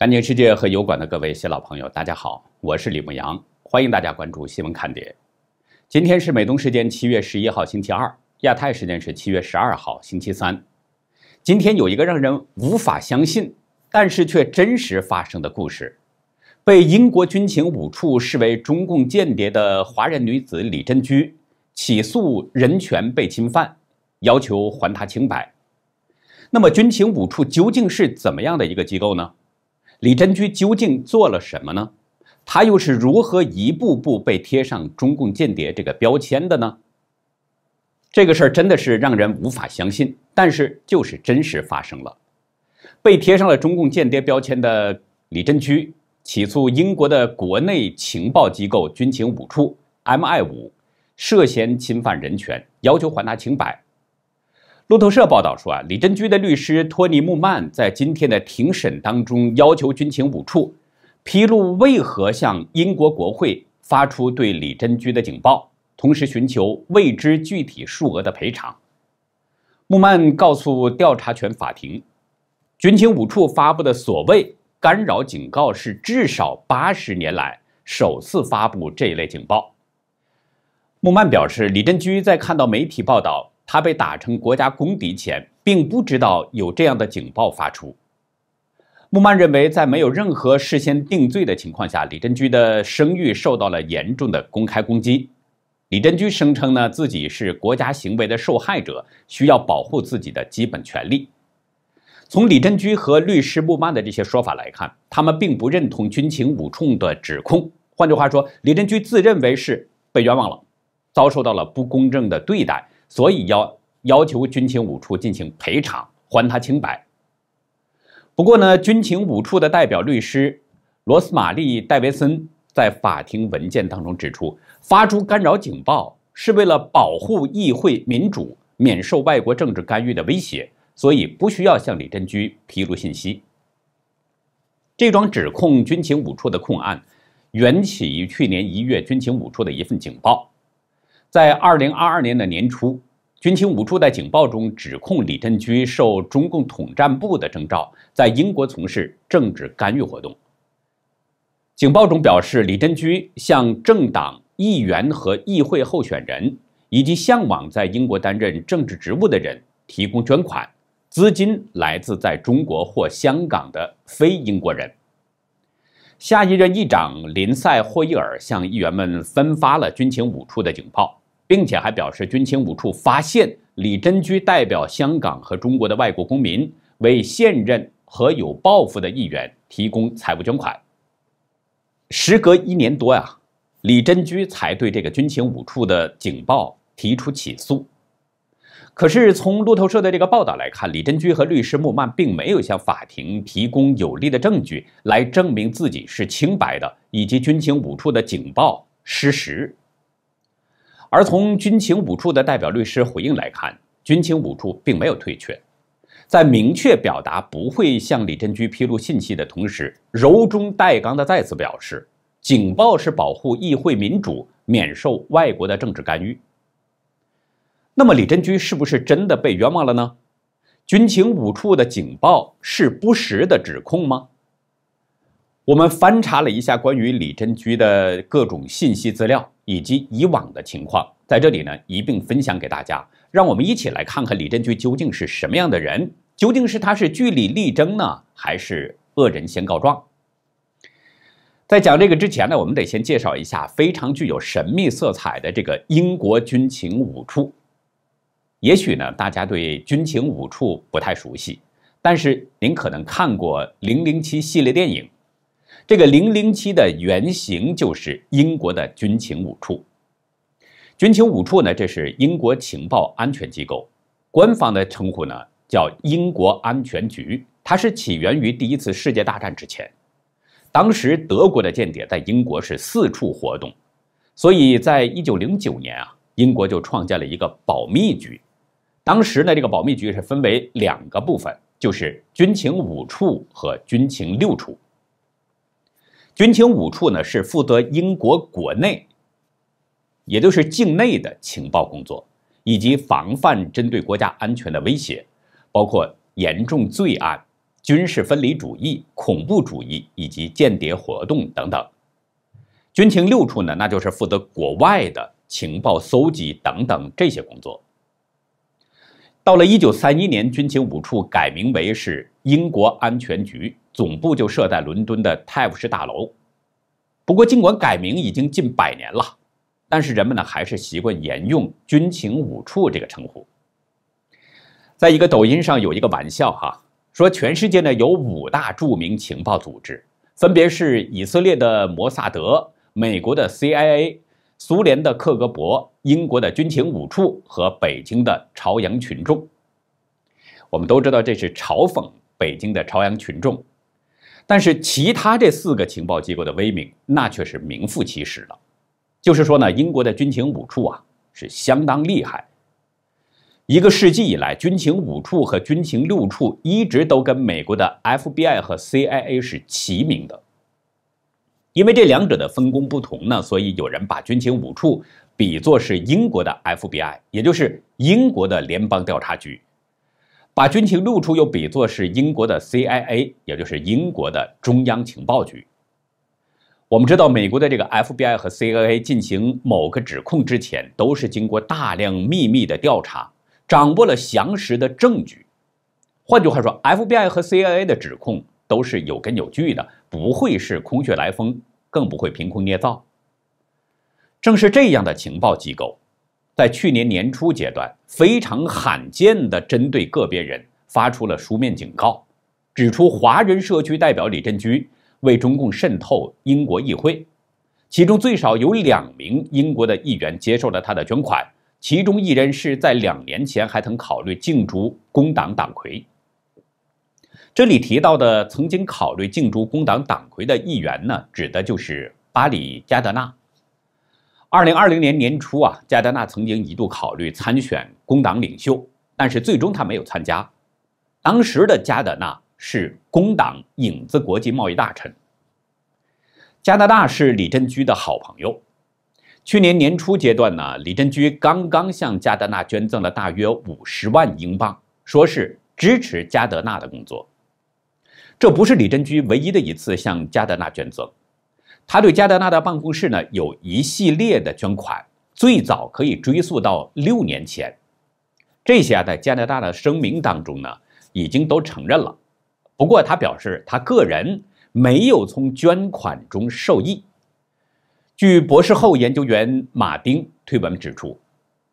赶集世界和油管的各位新老朋友，大家好，我是李牧阳，欢迎大家关注新闻看点。今天是美东时间七月十一号星期二，亚太时间是七月十二号星期三。今天有一个让人无法相信，但是却真实发生的故事：被英国军情五处视为中共间谍的华人女子李珍居起诉人权被侵犯，要求还她清白。那么，军情五处究竟是怎么样的一个机构呢？李珍居究竟做了什么呢？他又是如何一步步被贴上“中共间谍”这个标签的呢？这个事儿真的是让人无法相信，但是就是真实发生了。被贴上了“中共间谍”标签的李珍居起诉英国的国内情报机构军情五处 （MI 五），涉嫌侵犯人权，要求还他清白。路透社报道说，啊，李真居的律师托尼·穆曼在今天的庭审当中要求军情五处披露为何向英国国会发出对李真居的警报，同时寻求未知具体数额的赔偿。穆曼告诉调查权法庭，军情五处发布的所谓干扰警告是至少八十年来首次发布这一类警报。穆曼表示，李真居在看到媒体报道。他被打成国家公敌前，并不知道有这样的警报发出。穆曼认为，在没有任何事先定罪的情况下，李珍居的声誉受到了严重的公开攻击。李珍居声称呢，自己是国家行为的受害者，需要保护自己的基本权利。从李珍居和律师穆曼的这些说法来看，他们并不认同军情五处的指控。换句话说，李珍居自认为是被冤枉了，遭受到了不公正的对待。所以要要求军情五处进行赔偿，还他清白。不过呢，军情五处的代表律师罗斯玛丽·戴维森在法庭文件当中指出，发出干扰警报是为了保护议会民主免受外国政治干预的威胁，所以不需要向李珍居披露信息。这桩指控军情五处的控案，缘起于去年一月军情五处的一份警报。在二零二二年的年初，军情五处在警报中指控李振居受中共统战部的征召，在英国从事政治干预活动。警报中表示，李振居向政党议员和议会候选人以及向往在英国担任政治职务的人提供捐款，资金来自在中国或香港的非英国人。下一任议长林赛·霍伊尔向议员们分发了军情五处的警报。并且还表示，军情五处发现李珍居代表香港和中国的外国公民为现任和有抱负的议员提供财务捐款。时隔一年多呀，李珍居才对这个军情五处的警报提出起诉。可是从路透社的这个报道来看，李珍居和律师穆曼并没有向法庭提供有力的证据来证明自己是清白的，以及军情五处的警报失实。而从军情五处的代表律师回应来看，军情五处并没有退却，在明确表达不会向李珍居披露信息的同时，柔中带刚的再次表示，警报是保护议会民主免受外国的政治干预。那么，李珍居是不是真的被冤枉了呢？军情五处的警报是不实的指控吗？我们翻查了一下关于李珍居的各种信息资料。以及以往的情况，在这里呢一并分享给大家，让我们一起来看看李振军究竟是什么样的人，究竟是他是据理力争呢，还是恶人先告状？在讲这个之前呢，我们得先介绍一下非常具有神秘色彩的这个英国军情五处。也许呢大家对军情五处不太熟悉，但是您可能看过《零零七》系列电影。这个零零七的原型就是英国的军情五处。军情五处呢，这是英国情报安全机构，官方的称呼呢叫英国安全局。它是起源于第一次世界大战之前，当时德国的间谍在英国是四处活动，所以在一九零九年啊，英国就创建了一个保密局。当时呢，这个保密局是分为两个部分，就是军情五处和军情六处。军情五处呢，是负责英国国内，也就是境内的情报工作，以及防范针对国家安全的威胁，包括严重罪案、军事分离主义、恐怖主义以及间谍活动等等。军情六处呢，那就是负责国外的情报搜集等等这些工作。到了一九三一年，军情五处改名为是英国安全局，总部就设在伦敦的泰晤士大楼。不过，尽管改名已经近百年了，但是人们呢还是习惯沿用“军情五处”这个称呼。在一个抖音上有一个玩笑哈，说全世界呢有五大著名情报组织，分别是以色列的摩萨德、美国的 CIA、苏联的克格勃。英国的军情五处和北京的朝阳群众，我们都知道这是嘲讽北京的朝阳群众，但是其他这四个情报机构的威名，那却是名副其实了。就是说呢，英国的军情五处啊是相当厉害，一个世纪以来，军情五处和军情六处一直都跟美国的 FBI 和 CIA 是齐名的，因为这两者的分工不同呢，所以有人把军情五处。比作是英国的 FBI，也就是英国的联邦调查局，把军情露出又比作是英国的 CIA，也就是英国的中央情报局。我们知道，美国的这个 FBI 和 CIA 进行某个指控之前，都是经过大量秘密的调查，掌握了详实的证据。换句话说，FBI 和 CIA 的指控都是有根有据的，不会是空穴来风，更不会凭空捏造。正是这样的情报机构，在去年年初阶段非常罕见地针对个别人发出了书面警告，指出华人社区代表李振居为中共渗透英国议会，其中最少有两名英国的议员接受了他的捐款，其中一人是在两年前还曾考虑竞逐工党党魁。这里提到的曾经考虑竞逐工党党魁的议员呢，指的就是巴里·加德纳。二零二零年年初啊，加德纳曾经一度考虑参选工党领袖，但是最终他没有参加。当时的加德纳是工党影子国际贸易大臣。加拿大是李振居的好朋友。去年年初阶段呢，李振居刚刚向加德纳捐赠了大约五十万英镑，说是支持加德纳的工作。这不是李振居唯一的一次向加德纳捐赠。他对加德纳的办公室呢有一系列的捐款，最早可以追溯到六年前。这些在加拿大的声明当中呢已经都承认了，不过他表示他个人没有从捐款中受益。据博士后研究员马丁推文指出，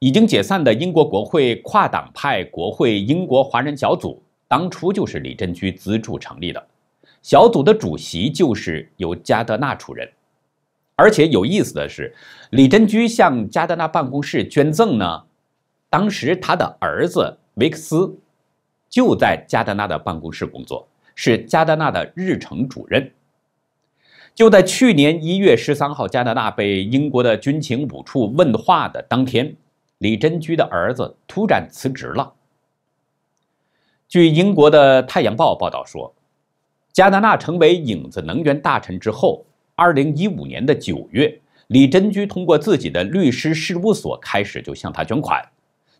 已经解散的英国国会跨党派国会英国华人小组，当初就是李振居资助成立的。小组的主席就是由加德纳出任，而且有意思的是，李珍居向加德纳办公室捐赠呢。当时他的儿子维克斯就在加德纳的办公室工作，是加德纳的日程主任。就在去年一月十三号，加德纳被英国的军情五处问话的当天，李珍居的儿子突然辞职了。据英国的《太阳报》报道说。加德纳成为影子能源大臣之后，二零一五年的九月，李珍居通过自己的律师事务所开始就向他捐款，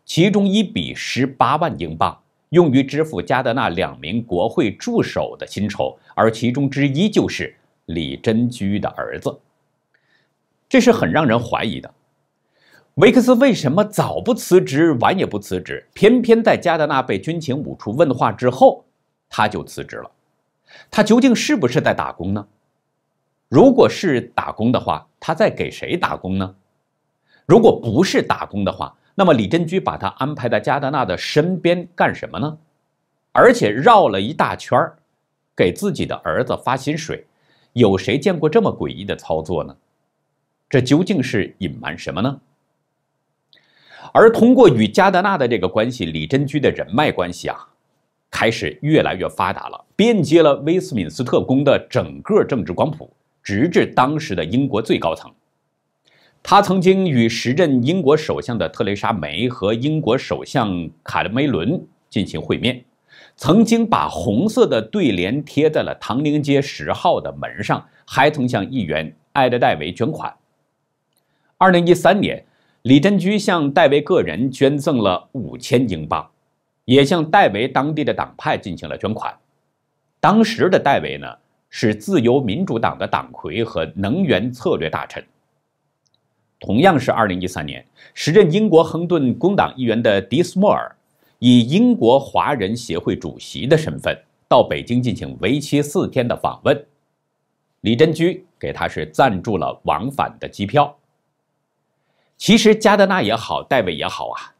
其中一笔十八万英镑用于支付加德纳两名国会助手的薪酬，而其中之一就是李珍居的儿子。这是很让人怀疑的。维克斯为什么早不辞职，晚也不辞职，偏偏在加德纳被军情五处问话之后，他就辞职了。他究竟是不是在打工呢？如果是打工的话，他在给谁打工呢？如果不是打工的话，那么李真居把他安排在加德纳的身边干什么呢？而且绕了一大圈给自己的儿子发薪水，有谁见过这么诡异的操作呢？这究竟是隐瞒什么呢？而通过与加德纳的这个关系，李真居的人脉关系啊。开始越来越发达了，连接了威斯敏斯特宫的整个政治光谱，直至当时的英国最高层。他曾经与时任英国首相的特蕾莎梅和英国首相卡梅伦进行会面，曾经把红色的对联贴在了唐宁街十号的门上，还曾向议员艾德戴维捐款。二零一三年，李振居向戴维个人捐赠了五千英镑。也向戴维当地的党派进行了捐款。当时的戴维呢是自由民主党的党魁和能源策略大臣。同样是2013年，时任英国亨顿工党议员的迪斯莫尔以英国华人协会主席的身份到北京进行为期四天的访问，李真居给他是赞助了往返的机票。其实加德纳也好，戴维也好啊。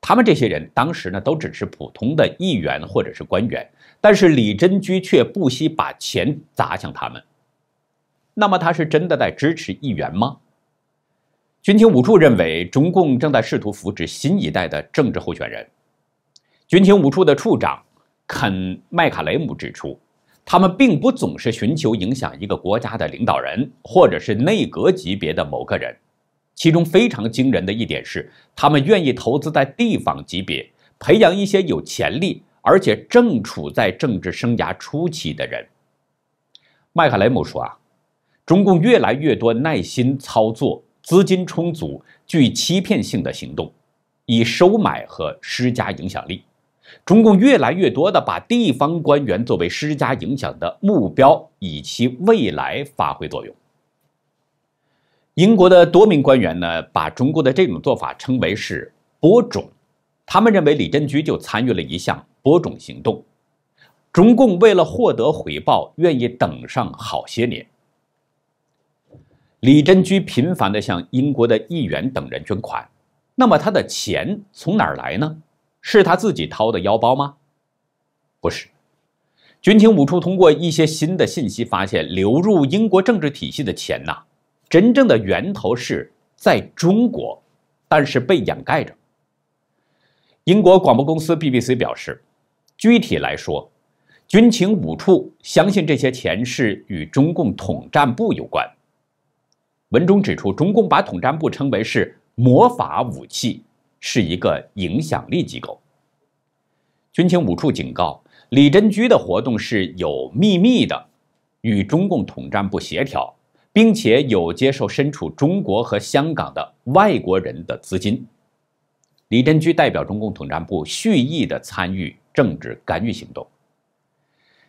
他们这些人当时呢，都只是普通的议员或者是官员，但是李真居却不惜把钱砸向他们。那么他是真的在支持议员吗？军情五处认为，中共正在试图扶持新一代的政治候选人。军情五处的处长肯·麦卡雷姆指出，他们并不总是寻求影响一个国家的领导人，或者是内阁级别的某个人。其中非常惊人的一点是，他们愿意投资在地方级别，培养一些有潜力，而且正处在政治生涯初期的人。麦克雷姆说啊，中共越来越多耐心操作，资金充足、具欺骗性的行动，以收买和施加影响力。中共越来越多的把地方官员作为施加影响的目标，以其未来发挥作用。英国的多名官员呢，把中国的这种做法称为是“播种”，他们认为李真居就参与了一项播种行动。中共为了获得回报，愿意等上好些年。李真居频繁地向英国的议员等人捐款，那么他的钱从哪儿来呢？是他自己掏的腰包吗？不是。军情五处通过一些新的信息发现，流入英国政治体系的钱呐。真正的源头是在中国，但是被掩盖着。英国广播公司 BBC 表示，具体来说，军情五处相信这些钱是与中共统战部有关。文中指出，中共把统战部称为是“魔法武器”，是一个影响力机构。军情五处警告，李真居的活动是有秘密的，与中共统战部协调。并且有接受身处中国和香港的外国人的资金，李珍居代表中共统战部蓄意的参与政治干预行动。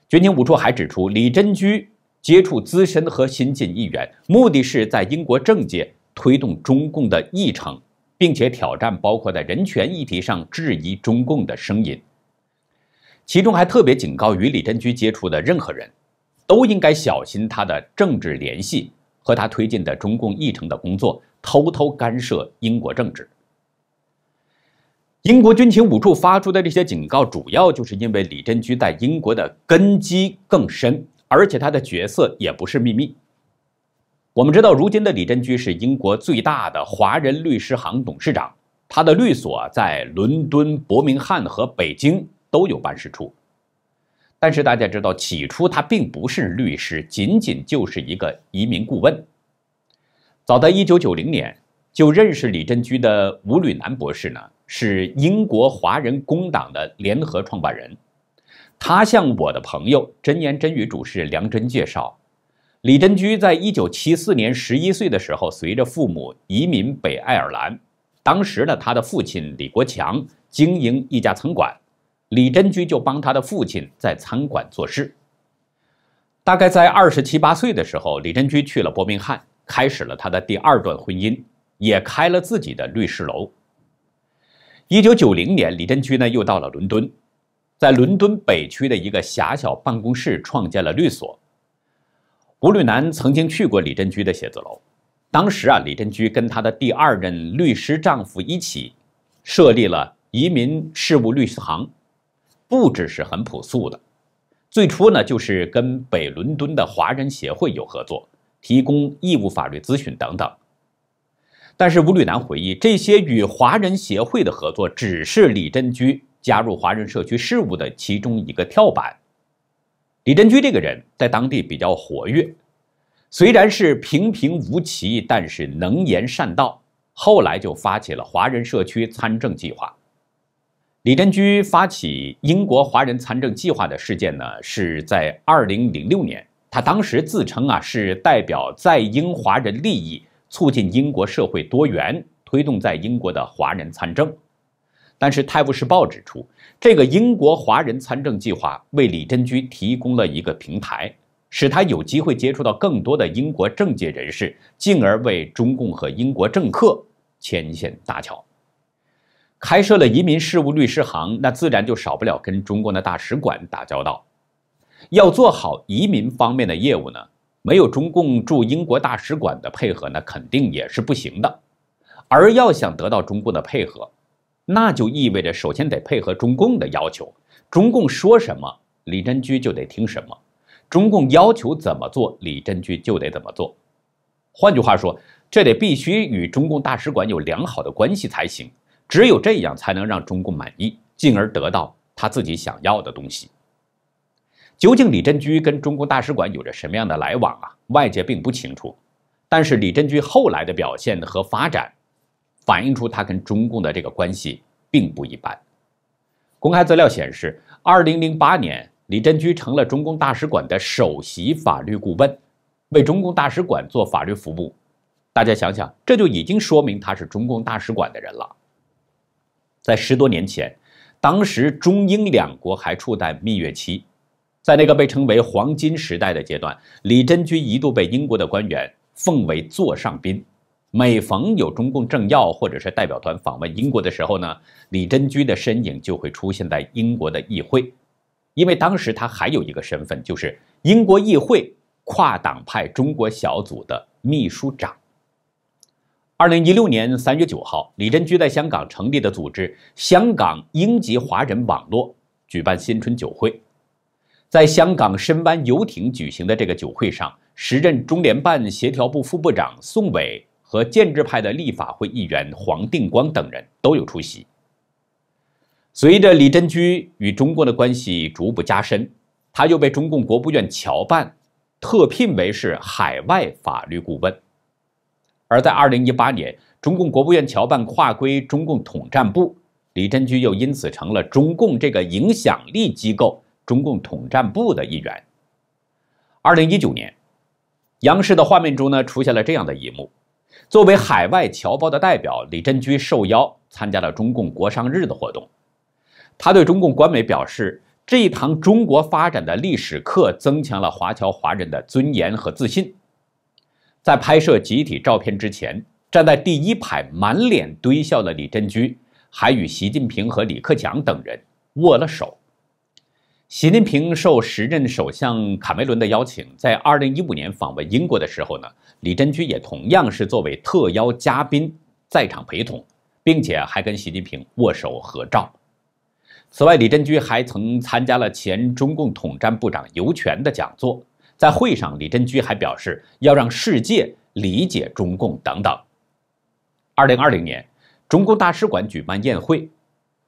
军情五处还指出，李珍居接触资深和新晋议员，目的是在英国政界推动中共的议程，并且挑战包括在人权议题上质疑中共的声音。其中还特别警告与李振居接触的任何人。都应该小心他的政治联系和他推进的中共议程的工作，偷偷干涉英国政治。英国军情五处发出的这些警告，主要就是因为李振居在英国的根基更深，而且他的角色也不是秘密。我们知道，如今的李振居是英国最大的华人律师行董事长，他的律所在伦敦、伯明翰和北京都有办事处。但是大家知道，起初他并不是律师，仅仅就是一个移民顾问。早在1990年就认识李振居的吴吕南博士呢，是英国华人工党的联合创办人。他向我的朋友《真言真语》主持人梁真介绍，李振居在一九七四年十一岁的时候，随着父母移民北爱尔兰。当时呢，他的父亲李国强经营一家餐馆。李珍居就帮他的父亲在餐馆做事。大概在二十七八岁的时候，李珍居去了伯明翰，开始了他的第二段婚姻，也开了自己的律师楼。一九九零年，李珍居呢又到了伦敦，在伦敦北区的一个狭小办公室创建了律所。吴履南曾经去过李珍居的写字楼，当时啊，李珍居跟他的第二任律师丈夫一起，设立了移民事务律师行。布置是很朴素的，最初呢就是跟北伦敦的华人协会有合作，提供义务法律咨询等等。但是吴吕南回忆，这些与华人协会的合作只是李珍居加入华人社区事务的其中一个跳板。李珍居这个人在当地比较活跃，虽然是平平无奇，但是能言善道。后来就发起了华人社区参政计划。李真居发起英国华人参政计划的事件呢，是在2006年。他当时自称啊，是代表在英华人利益，促进英国社会多元，推动在英国的华人参政。但是《泰晤士报》指出，这个英国华人参政计划为李真居提供了一个平台，使他有机会接触到更多的英国政界人士，进而为中共和英国政客牵线搭桥。开设了移民事务律师行，那自然就少不了跟中共的大使馆打交道。要做好移民方面的业务呢，没有中共驻英国大使馆的配合，那肯定也是不行的。而要想得到中共的配合，那就意味着首先得配合中共的要求，中共说什么，李真居就得听什么；中共要求怎么做，李真居就得怎么做。换句话说，这得必须与中共大使馆有良好的关系才行。只有这样才能让中共满意，进而得到他自己想要的东西。究竟李振居跟中共大使馆有着什么样的来往啊？外界并不清楚。但是李振居后来的表现和发展，反映出他跟中共的这个关系并不一般。公开资料显示，二零零八年，李振居成了中共大使馆的首席法律顾问，为中共大使馆做法律服务。大家想想，这就已经说明他是中共大使馆的人了。在十多年前，当时中英两国还处在蜜月期，在那个被称为黄金时代的阶段，李珍君一度被英国的官员奉为座上宾。每逢有中共政要或者是代表团访问英国的时候呢，李珍君的身影就会出现在英国的议会，因为当时他还有一个身份，就是英国议会跨党派中国小组的秘书长。二零一六年三月九号，李振居在香港成立的组织“香港英籍华人网络”举办新春酒会，在香港深湾游艇举行的这个酒会上，时任中联办协调部副部长宋伟和建制派的立法会议员黄定光等人都有出席。随着李振居与中共的关系逐步加深，他又被中共国务院侨办特聘为是海外法律顾问。而在二零一八年，中共国务院侨办划归中共统战部，李珍居又因此成了中共这个影响力机构中共统战部的一员。二零一九年，央视的画面中呢出现了这样的一幕：作为海外侨胞的代表，李珍居受邀参加了中共国商日的活动。他对中共官媒表示，这一堂中国发展的历史课增强了华侨华人的尊严和自信。在拍摄集体照片之前，站在第一排满脸堆笑的李振居，还与习近平和李克强等人握了手。习近平受时任首相卡梅伦的邀请，在2015年访问英国的时候呢，李振居也同样是作为特邀嘉宾在场陪同，并且还跟习近平握手合照。此外，李振居还曾参加了前中共统战部长尤权的讲座。在会上，李珍居还表示要让世界理解中共等等。二零二零年，中共大使馆举办宴会，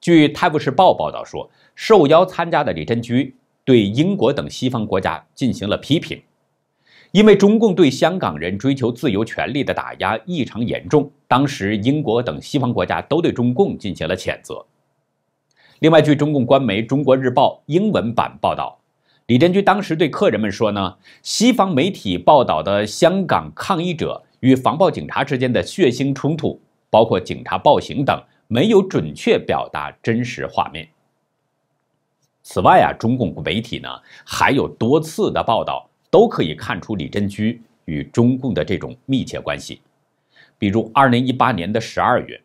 据《泰晤士报》报道说，受邀参加的李珍居对英国等西方国家进行了批评，因为中共对香港人追求自由权利的打压异常严重。当时，英国等西方国家都对中共进行了谴责。另外，据中共官媒《中国日报》英文版报道。李珍居当时对客人们说：“呢，西方媒体报道的香港抗议者与防暴警察之间的血腥冲突，包括警察暴行等，没有准确表达真实画面。此外啊，中共媒体呢还有多次的报道，都可以看出李珍居与中共的这种密切关系。比如二零一八年的十二月，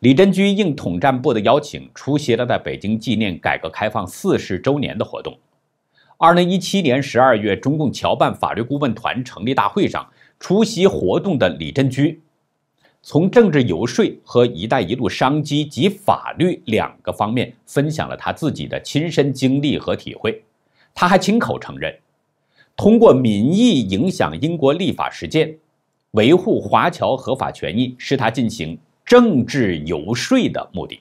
李真居应统战部的邀请，出席了在北京纪念改革开放四十周年的活动。”二零一七年十二月，中共侨办法律顾问团成立大会上，出席活动的李振居，从政治游说和“一带一路”商机及法律两个方面分享了他自己的亲身经历和体会。他还亲口承认，通过民意影响英国立法实践，维护华侨合法权益，是他进行政治游说的目的。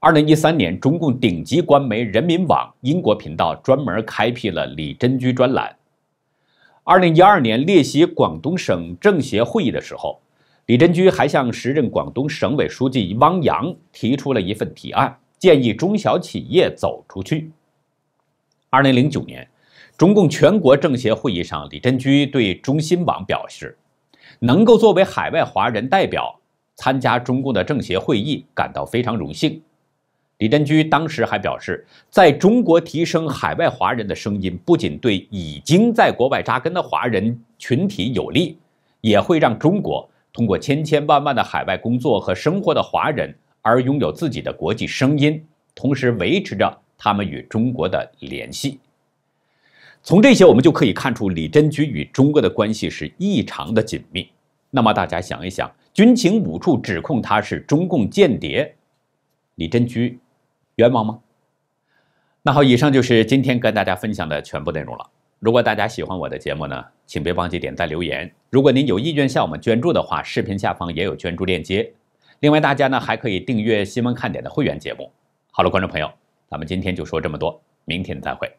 二零一三年，中共顶级官媒人民网英国频道专门开辟了李真居专栏。二零一二年列席广东省政协会议的时候，李真居还向时任广东省委书记汪洋提出了一份提案，建议中小企业走出去。二零零九年，中共全国政协会议上，李真居对中新网表示，能够作为海外华人代表参加中共的政协会议，感到非常荣幸。李真居当时还表示，在中国提升海外华人的声音，不仅对已经在国外扎根的华人群体有利，也会让中国通过千千万万的海外工作和生活的华人而拥有自己的国际声音，同时维持着他们与中国的联系。从这些我们就可以看出，李珍居与中国的关系是异常的紧密。那么大家想一想，军情五处指控他是中共间谍，李珍居。冤枉吗？那好，以上就是今天跟大家分享的全部内容了。如果大家喜欢我的节目呢，请别忘记点赞留言。如果您有意愿向我们捐助的话，视频下方也有捐助链接。另外，大家呢还可以订阅《新闻看点》的会员节目。好了，观众朋友，咱们今天就说这么多，明天再会。